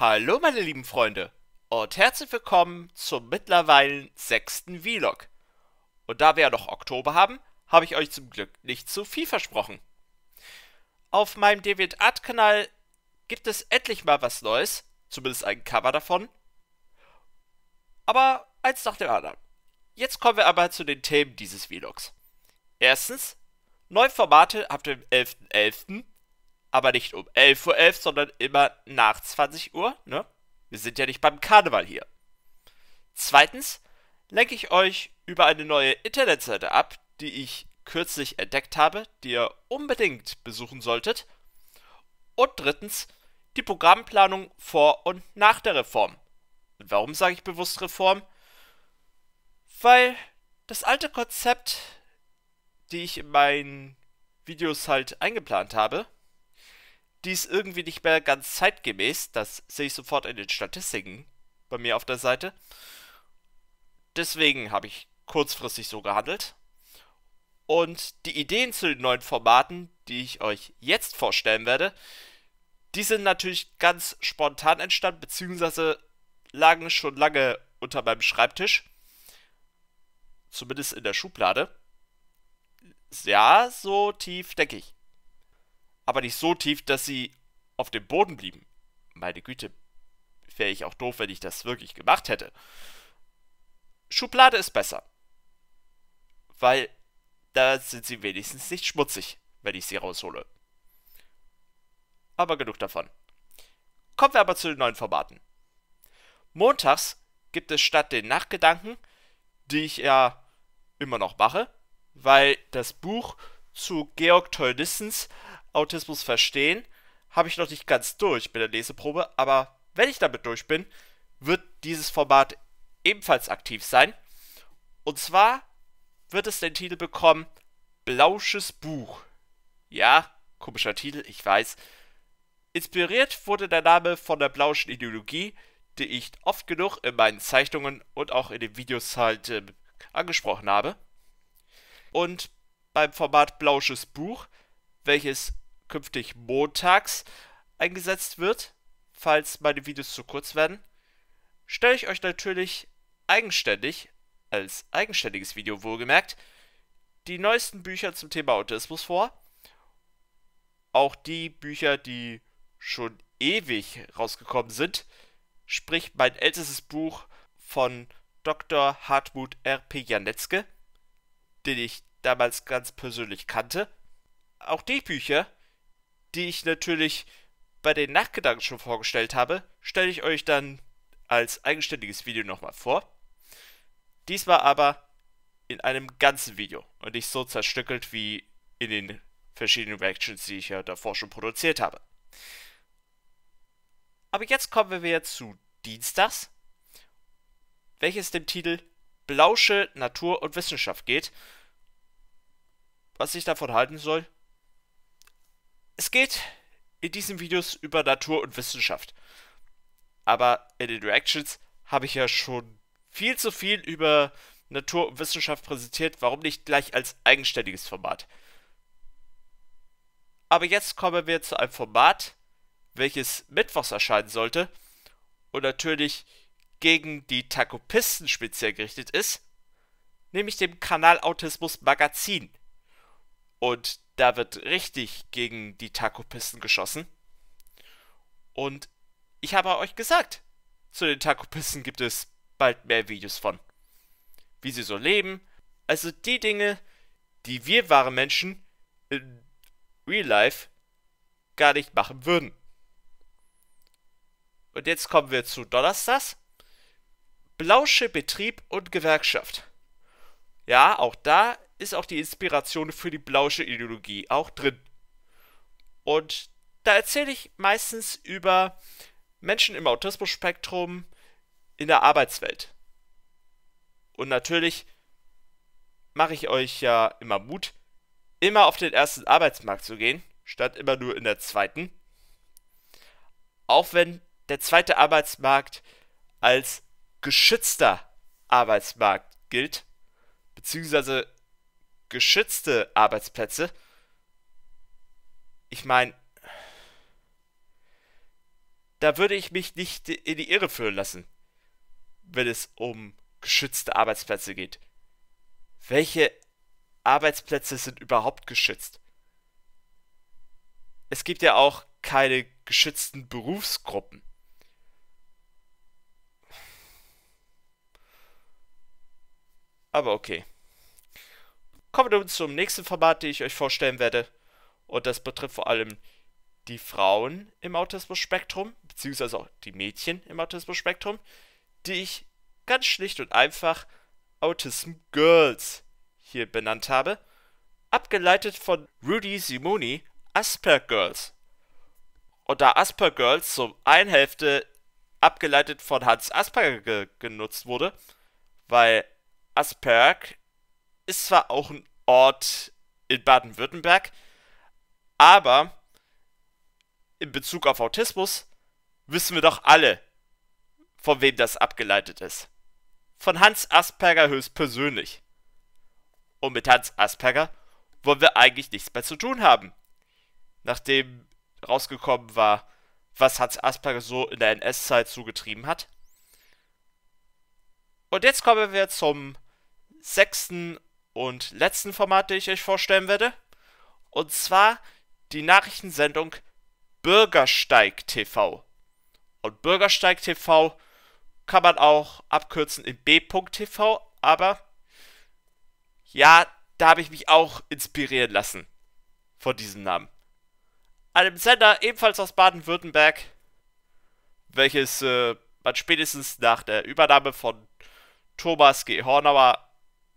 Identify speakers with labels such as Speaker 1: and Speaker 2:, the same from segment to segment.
Speaker 1: Hallo meine lieben Freunde und herzlich willkommen zum mittlerweile sechsten Vlog. Und da wir ja noch Oktober haben, habe ich euch zum Glück nicht zu viel versprochen. Auf meinem DeviantArt Kanal gibt es endlich mal was Neues, zumindest ein Cover davon. Aber eins nach dem anderen. Jetzt kommen wir aber zu den Themen dieses Vlogs. Erstens, neue Formate ab dem 11.11 aber nicht um 11.11 Uhr, .11, sondern immer nach 20 Uhr. Ne? Wir sind ja nicht beim Karneval hier. Zweitens lenke ich euch über eine neue Internetseite ab, die ich kürzlich entdeckt habe, die ihr unbedingt besuchen solltet. Und drittens die Programmplanung vor und nach der Reform. Und warum sage ich bewusst Reform? Weil das alte Konzept, die ich in meinen Videos halt eingeplant habe, die ist irgendwie nicht mehr ganz zeitgemäß. Das sehe ich sofort in den Statistiken bei mir auf der Seite. Deswegen habe ich kurzfristig so gehandelt. Und die Ideen zu den neuen Formaten, die ich euch jetzt vorstellen werde, die sind natürlich ganz spontan entstanden, beziehungsweise lagen schon lange unter meinem Schreibtisch. Zumindest in der Schublade. Ja, so tief denke ich aber nicht so tief, dass sie auf dem Boden blieben. Meine Güte, wäre ich auch doof, wenn ich das wirklich gemacht hätte. Schublade ist besser. Weil da sind sie wenigstens nicht schmutzig, wenn ich sie raushole. Aber genug davon. Kommen wir aber zu den neuen Formaten. Montags gibt es statt den Nachgedanken, die ich ja immer noch mache, weil das Buch zu Georg Teunissens Autismus verstehen habe ich noch nicht ganz durch mit der Leseprobe, aber wenn ich damit durch bin, wird dieses Format ebenfalls aktiv sein. Und zwar wird es den Titel bekommen Blausches Buch. Ja, komischer Titel, ich weiß. Inspiriert wurde der Name von der blauschen Ideologie, die ich oft genug in meinen Zeichnungen und auch in den Videos halt äh, angesprochen habe. Und beim Format Blausches Buch, welches künftig montags eingesetzt wird, falls meine Videos zu kurz werden, stelle ich euch natürlich eigenständig, als eigenständiges Video wohlgemerkt, die neuesten Bücher zum Thema Autismus vor. Auch die Bücher, die schon ewig rausgekommen sind, sprich mein ältestes Buch von Dr. Hartmut R.P. Janetzke, den ich damals ganz persönlich kannte. Auch die Bücher die ich natürlich bei den Nachgedanken schon vorgestellt habe, stelle ich euch dann als eigenständiges Video nochmal vor. Diesmal aber in einem ganzen Video und nicht so zerstückelt wie in den verschiedenen Reactions, die ich ja davor schon produziert habe. Aber jetzt kommen wir wieder zu Dienstags, welches dem Titel Blausche Natur und Wissenschaft geht. Was ich davon halten soll, es geht in diesen Videos über Natur und Wissenschaft. Aber in den Reactions habe ich ja schon viel zu viel über Natur und Wissenschaft präsentiert. Warum nicht gleich als eigenständiges Format? Aber jetzt kommen wir zu einem Format, welches mittwochs erscheinen sollte und natürlich gegen die Takopisten speziell gerichtet ist, nämlich dem Kanal Autismus Magazin. Und da wird richtig gegen die Takopisten geschossen. Und ich habe euch gesagt, zu den Takopisten gibt es bald mehr Videos von. Wie sie so leben. Also die Dinge, die wir wahre Menschen in Real Life gar nicht machen würden. Und jetzt kommen wir zu Donnerstags. Blausche Betrieb und Gewerkschaft. Ja, auch da ist auch die Inspiration für die blausche Ideologie auch drin. Und da erzähle ich meistens über Menschen im Autismus-Spektrum in der Arbeitswelt. Und natürlich mache ich euch ja immer Mut, immer auf den ersten Arbeitsmarkt zu gehen, statt immer nur in der zweiten. Auch wenn der zweite Arbeitsmarkt als geschützter Arbeitsmarkt gilt, beziehungsweise geschützte Arbeitsplätze. Ich meine, da würde ich mich nicht in die Irre führen lassen, wenn es um geschützte Arbeitsplätze geht. Welche Arbeitsplätze sind überhaupt geschützt? Es gibt ja auch keine geschützten Berufsgruppen. Aber okay. Kommen wir zum nächsten Format, den ich euch vorstellen werde. Und das betrifft vor allem die Frauen im Autismus-Spektrum, beziehungsweise auch die Mädchen im Autismus-Spektrum, die ich ganz schlicht und einfach Autism Girls hier benannt habe, abgeleitet von Rudy Simoni Asper Girls. Und da Asper Girls zum einen Hälfte abgeleitet von Hans Asperger genutzt wurde, weil Asperg ist zwar auch ein Ort in Baden-Württemberg, aber in Bezug auf Autismus wissen wir doch alle, von wem das abgeleitet ist. Von Hans Asperger höchstpersönlich. Und mit Hans Asperger wollen wir eigentlich nichts mehr zu tun haben. Nachdem rausgekommen war, was Hans Asperger so in der NS-Zeit zugetrieben hat. Und jetzt kommen wir zum sechsten und letzten Format, den ich euch vorstellen werde. Und zwar die Nachrichtensendung Bürgersteig TV. Und Bürgersteig TV kann man auch abkürzen in B.TV, aber ja, da habe ich mich auch inspirieren lassen von diesem Namen. Einem Sender ebenfalls aus Baden-Württemberg, welches äh, man spätestens nach der Übernahme von Thomas G. Hornauer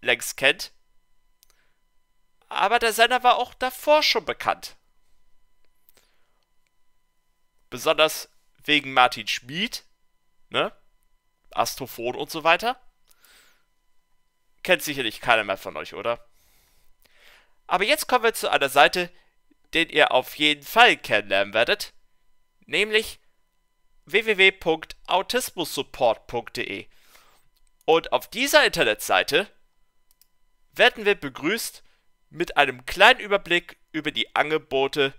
Speaker 1: längst kennt. Aber der Sender war auch davor schon bekannt. Besonders wegen Martin Schmid, ne? Astrophon und so weiter. Kennt sicherlich keiner mehr von euch, oder? Aber jetzt kommen wir zu einer Seite, den ihr auf jeden Fall kennenlernen werdet, nämlich www.autismussupport.de. Und auf dieser Internetseite werden wir begrüßt mit einem kleinen Überblick über die Angebote,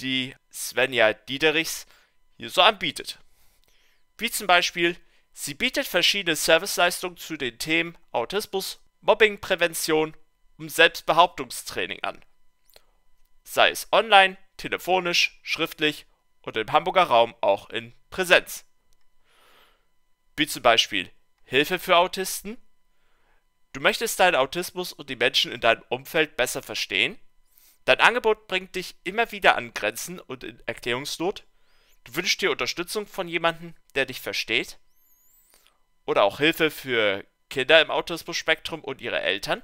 Speaker 1: die Svenja Diederichs hier so anbietet. Wie zum Beispiel, sie bietet verschiedene Serviceleistungen zu den Themen Autismus, Mobbingprävention und Selbstbehauptungstraining an. Sei es online, telefonisch, schriftlich oder im Hamburger Raum auch in Präsenz. Wie zum Beispiel Hilfe für Autisten, Du möchtest deinen Autismus und die Menschen in deinem Umfeld besser verstehen? Dein Angebot bringt dich immer wieder an Grenzen und in Erklärungsnot? Du wünschst dir Unterstützung von jemandem, der dich versteht? Oder auch Hilfe für Kinder im Autismus-Spektrum und ihre Eltern?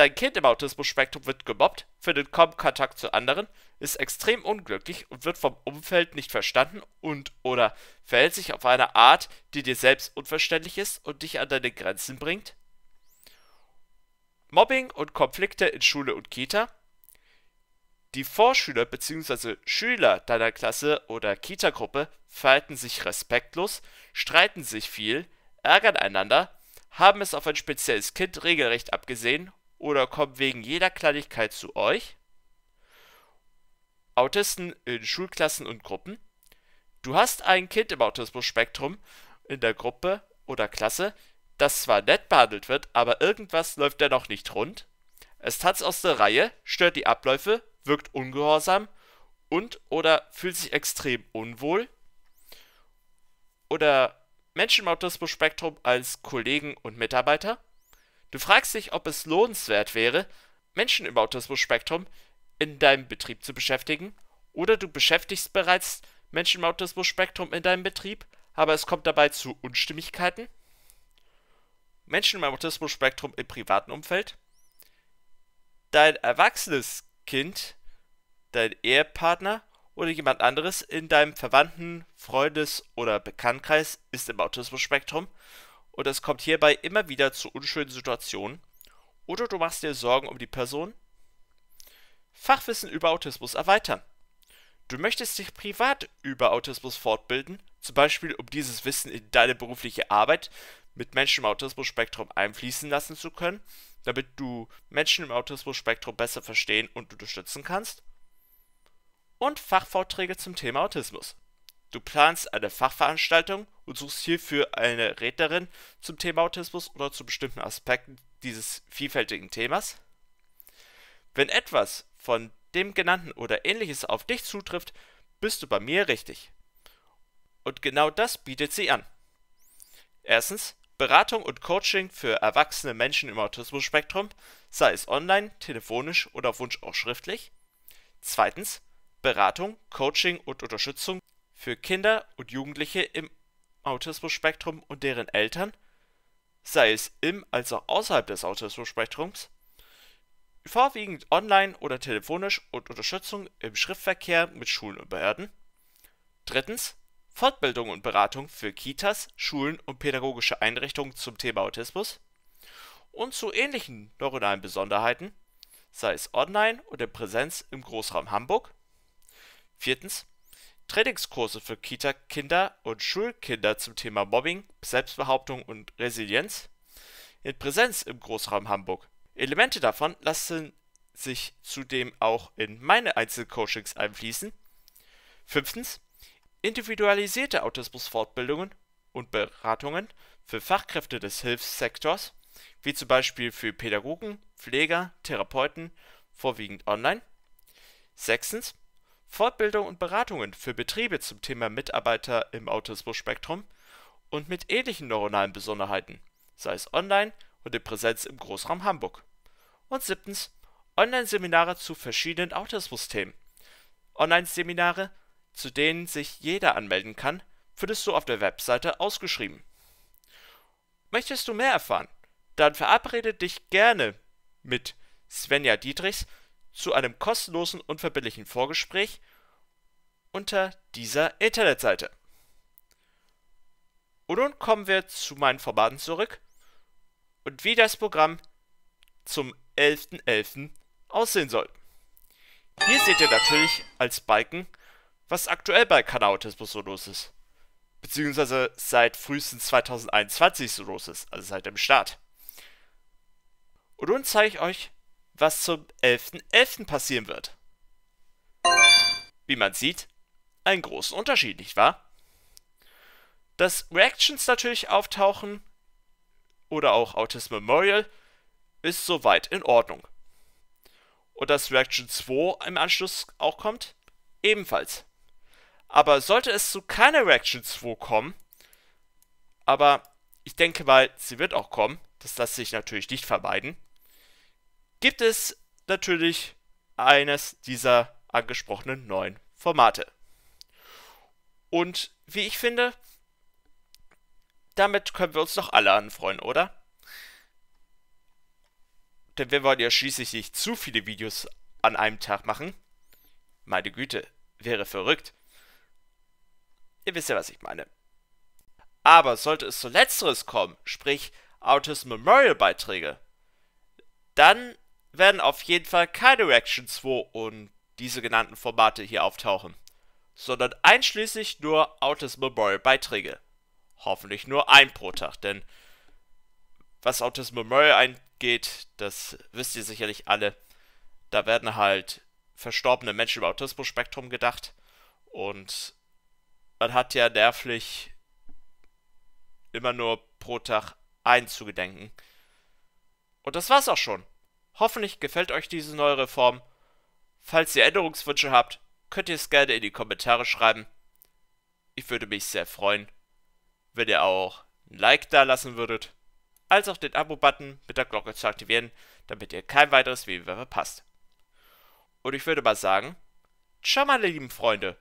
Speaker 1: Dein Kind im Autismus-Spektrum wird gemobbt, findet kaum Kontakt zu anderen, ist extrem unglücklich und wird vom Umfeld nicht verstanden und/oder verhält sich auf eine Art, die dir selbst unverständlich ist und dich an deine Grenzen bringt? Mobbing und Konflikte in Schule und Kita? Die Vorschüler bzw. Schüler deiner Klasse oder Kita-Gruppe verhalten sich respektlos, streiten sich viel, ärgern einander, haben es auf ein spezielles Kind regelrecht abgesehen oder kommen wegen jeder Kleinigkeit zu euch. Autisten in Schulklassen und Gruppen. Du hast ein Kind im Autismus-Spektrum in der Gruppe oder Klasse, das zwar nett behandelt wird, aber irgendwas läuft dennoch nicht rund. Es tanzt aus der Reihe, stört die Abläufe, wirkt ungehorsam und oder fühlt sich extrem unwohl. Oder Menschen im Autismus-Spektrum als Kollegen und Mitarbeiter. Du fragst dich, ob es lohnenswert wäre, Menschen im Autismus-Spektrum in deinem Betrieb zu beschäftigen, oder du beschäftigst bereits Menschen im Autismus-Spektrum in deinem Betrieb, aber es kommt dabei zu Unstimmigkeiten. Menschen im Autismus-Spektrum im privaten Umfeld. Dein erwachsenes Kind, dein Ehepartner oder jemand anderes in deinem Verwandten, Freundes- oder Bekanntkreis ist im Autismus-Spektrum und es kommt hierbei immer wieder zu unschönen Situationen oder du machst dir Sorgen um die Person? Fachwissen über Autismus erweitern. Du möchtest dich privat über Autismus fortbilden, zum Beispiel um dieses Wissen in deine berufliche Arbeit mit Menschen im Autismus-Spektrum einfließen lassen zu können, damit du Menschen im Autismus-Spektrum besser verstehen und unterstützen kannst. Und Fachvorträge zum Thema Autismus. Du planst eine Fachveranstaltung und suchst hierfür eine Rednerin zum Thema Autismus oder zu bestimmten Aspekten dieses vielfältigen Themas. Wenn etwas von dem genannten oder ähnliches auf dich zutrifft, bist du bei mir richtig. Und genau das bietet sie an. Erstens Beratung und Coaching für erwachsene Menschen im Autismus-Spektrum, sei es online, telefonisch oder auf Wunsch auch schriftlich. Zweitens Beratung, Coaching und Unterstützung für Kinder und Jugendliche im Autismus-Spektrum und deren Eltern, sei es im als auch außerhalb des Autismus-Spektrums, vorwiegend online oder telefonisch und Unterstützung im Schriftverkehr mit Schulen und Behörden. Drittens Fortbildung und Beratung für Kitas, Schulen und pädagogische Einrichtungen zum Thema Autismus und zu ähnlichen neuronalen Besonderheiten, sei es online oder Präsenz im Großraum Hamburg. Viertens Trainingskurse für Kita-Kinder und Schulkinder zum Thema Mobbing, Selbstbehauptung und Resilienz in Präsenz im Großraum Hamburg. Elemente davon lassen sich zudem auch in meine Einzelcoachings einfließen. Fünftens, individualisierte Autismusfortbildungen und Beratungen für Fachkräfte des Hilfssektors, wie zum Beispiel für Pädagogen, Pfleger, Therapeuten, vorwiegend online. Sechstens, Fortbildung und Beratungen für Betriebe zum Thema Mitarbeiter im Autismus-Spektrum und mit ähnlichen neuronalen Besonderheiten, sei es online und in Präsenz im Großraum Hamburg. Und siebtens Online-Seminare zu verschiedenen Autismus-Themen. Online-Seminare, zu denen sich jeder anmelden kann, findest du auf der Webseite ausgeschrieben. Möchtest du mehr erfahren? Dann verabrede dich gerne mit Svenja Dietrichs zu einem kostenlosen, unverbindlichen Vorgespräch unter dieser Internetseite. Und nun kommen wir zu meinen Formaten zurück und wie das Programm zum 11.11. .11. aussehen soll. Hier seht ihr natürlich als Balken, was aktuell bei Kanal Autismus so los ist. Beziehungsweise seit frühestens 2021 so los ist, also seit dem Start. Und nun zeige ich euch was zum 11.11. .11. passieren wird. Wie man sieht, einen großen Unterschied, nicht wahr? Dass Reactions natürlich auftauchen oder auch Autism Memorial ist soweit in Ordnung. Und dass Reaction 2 im Anschluss auch kommt, ebenfalls. Aber sollte es zu keiner Reaction 2 kommen, aber ich denke mal, sie wird auch kommen, das lässt sich natürlich nicht vermeiden, gibt es natürlich eines dieser angesprochenen neuen Formate. Und wie ich finde, damit können wir uns doch alle anfreuen, oder? Denn wir wollen ja schließlich nicht zu viele Videos an einem Tag machen. Meine Güte, wäre verrückt. Ihr wisst ja, was ich meine. Aber sollte es zu letzteres kommen, sprich Autism Memorial Beiträge, dann werden auf jeden Fall keine Reaction 2 und diese genannten Formate hier auftauchen, sondern einschließlich nur Autism Memorial Beiträge. Hoffentlich nur ein pro Tag, denn was Autism Memorial angeht, das wisst ihr sicherlich alle. Da werden halt verstorbene Menschen im Autismus-Spektrum gedacht und man hat ja nervlich immer nur pro Tag einen zu gedenken. Und das war's auch schon. Hoffentlich gefällt euch diese neue Reform. Falls ihr Änderungswünsche habt, könnt ihr es gerne in die Kommentare schreiben. Ich würde mich sehr freuen, wenn ihr auch ein Like da lassen würdet, als auch den Abo-Button mit der Glocke zu aktivieren, damit ihr kein weiteres Video verpasst. Und ich würde mal sagen, ciao meine lieben Freunde.